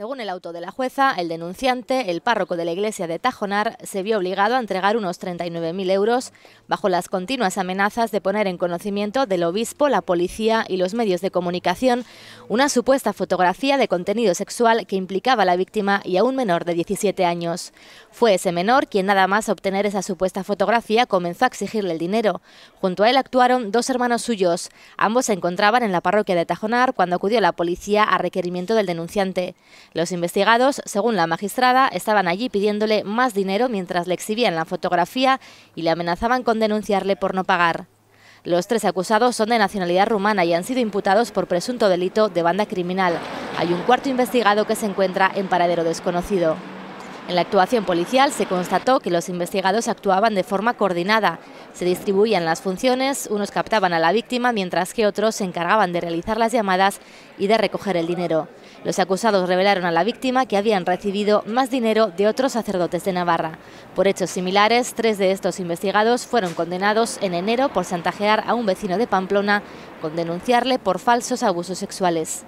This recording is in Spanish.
Según el auto de la jueza, el denunciante, el párroco de la iglesia de Tajonar, se vio obligado a entregar unos 39.000 euros bajo las continuas amenazas de poner en conocimiento del obispo, la policía y los medios de comunicación una supuesta fotografía de contenido sexual que implicaba a la víctima y a un menor de 17 años. Fue ese menor quien nada más obtener esa supuesta fotografía comenzó a exigirle el dinero. Junto a él actuaron dos hermanos suyos. Ambos se encontraban en la parroquia de Tajonar cuando acudió la policía a requerimiento del denunciante. Los investigados, según la magistrada, estaban allí pidiéndole más dinero mientras le exhibían la fotografía y le amenazaban con denunciarle por no pagar. Los tres acusados son de nacionalidad rumana y han sido imputados por presunto delito de banda criminal. Hay un cuarto investigado que se encuentra en paradero desconocido. En la actuación policial se constató que los investigados actuaban de forma coordinada. Se distribuían las funciones, unos captaban a la víctima mientras que otros se encargaban de realizar las llamadas y de recoger el dinero. Los acusados revelaron a la víctima que habían recibido más dinero de otros sacerdotes de Navarra. Por hechos similares, tres de estos investigados fueron condenados en enero por chantajear a un vecino de Pamplona con denunciarle por falsos abusos sexuales.